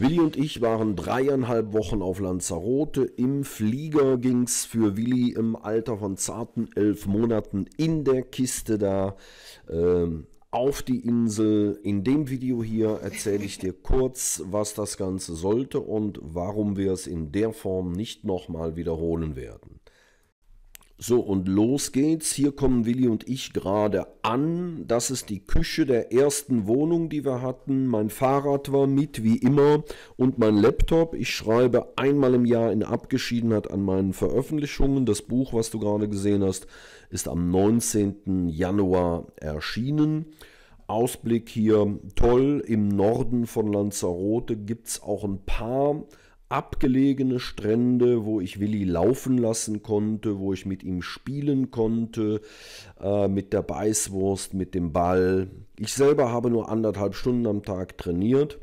Willi und ich waren dreieinhalb Wochen auf Lanzarote. Im Flieger ging's für Willi im Alter von zarten elf Monaten in der Kiste da ähm, auf die Insel. In dem Video hier erzähle ich dir kurz, was das Ganze sollte und warum wir es in der Form nicht nochmal wiederholen werden. So, und los geht's. Hier kommen Willi und ich gerade an. Das ist die Küche der ersten Wohnung, die wir hatten. Mein Fahrrad war mit, wie immer, und mein Laptop. Ich schreibe einmal im Jahr in Abgeschiedenheit an meinen Veröffentlichungen. Das Buch, was du gerade gesehen hast, ist am 19. Januar erschienen. Ausblick hier toll. Im Norden von Lanzarote gibt es auch ein paar abgelegene Strände, wo ich Willi laufen lassen konnte, wo ich mit ihm spielen konnte, äh, mit der Beißwurst, mit dem Ball. Ich selber habe nur anderthalb Stunden am Tag trainiert,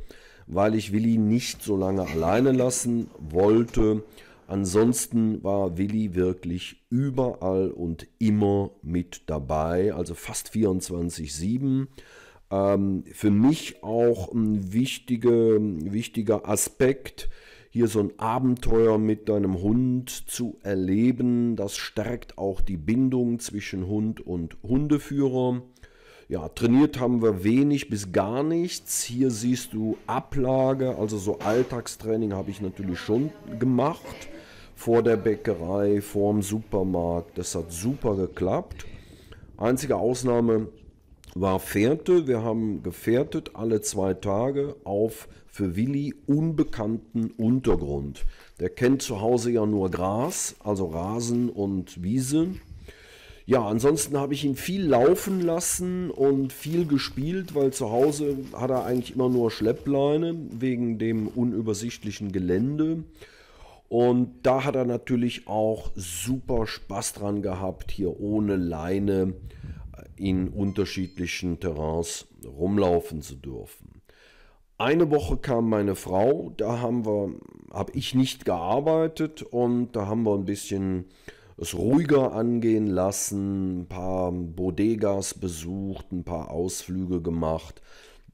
weil ich Willi nicht so lange alleine lassen wollte. Ansonsten war Willi wirklich überall und immer mit dabei, also fast 24-7 ähm, für mich auch ein wichtige, wichtiger Aspekt hier so ein Abenteuer mit deinem Hund zu erleben. Das stärkt auch die Bindung zwischen Hund und Hundeführer. Ja, trainiert haben wir wenig bis gar nichts. Hier siehst du Ablage, also so Alltagstraining habe ich natürlich schon gemacht. Vor der Bäckerei, vorm Supermarkt. Das hat super geklappt. Einzige Ausnahme, war Fährte. Wir haben gefährtet alle zwei Tage auf für Willi unbekannten Untergrund. Der kennt zu Hause ja nur Gras, also Rasen und Wiese. Ja, ansonsten habe ich ihn viel laufen lassen und viel gespielt, weil zu Hause hat er eigentlich immer nur Schleppleine wegen dem unübersichtlichen Gelände. Und da hat er natürlich auch super Spaß dran gehabt, hier ohne Leine in unterschiedlichen Terrains rumlaufen zu dürfen. Eine Woche kam meine Frau, da haben wir, habe ich nicht gearbeitet und da haben wir ein bisschen es ruhiger angehen lassen, ein paar Bodegas besucht, ein paar Ausflüge gemacht.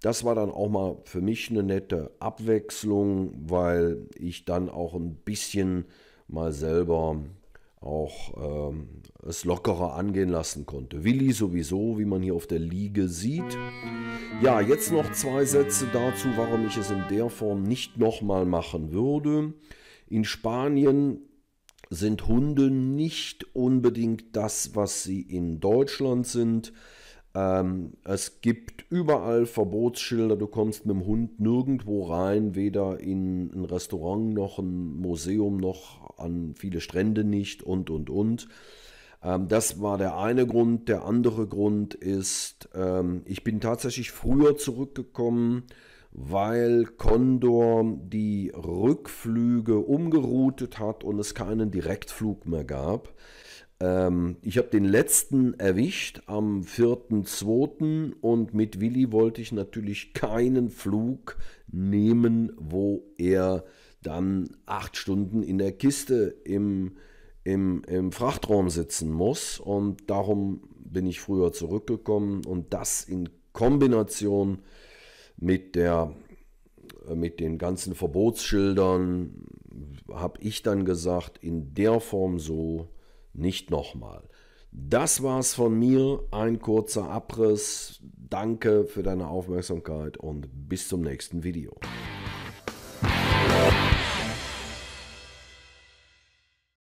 Das war dann auch mal für mich eine nette Abwechslung, weil ich dann auch ein bisschen mal selber auch ähm, es lockerer angehen lassen konnte. Willi sowieso, wie man hier auf der Liege sieht. Ja, jetzt noch zwei Sätze dazu, warum ich es in der Form nicht nochmal machen würde. In Spanien sind Hunde nicht unbedingt das, was sie in Deutschland sind. Ähm, es gibt überall Verbotsschilder, du kommst mit dem Hund nirgendwo rein, weder in ein Restaurant noch ein Museum noch an viele Strände nicht und, und, und. Ähm, das war der eine Grund. Der andere Grund ist, ähm, ich bin tatsächlich früher zurückgekommen, weil Condor die Rückflüge umgeroutet hat und es keinen Direktflug mehr gab ähm, ich habe den letzten erwischt am 4.2. und mit Willi wollte ich natürlich keinen Flug nehmen, wo er dann acht Stunden in der Kiste im, im, im Frachtraum sitzen muss. Und darum bin ich früher zurückgekommen und das in Kombination mit der äh, mit den ganzen Verbotsschildern habe ich dann gesagt, in der Form so nicht nochmal. Das war's von mir. Ein kurzer Abriss. Danke für deine Aufmerksamkeit und bis zum nächsten Video.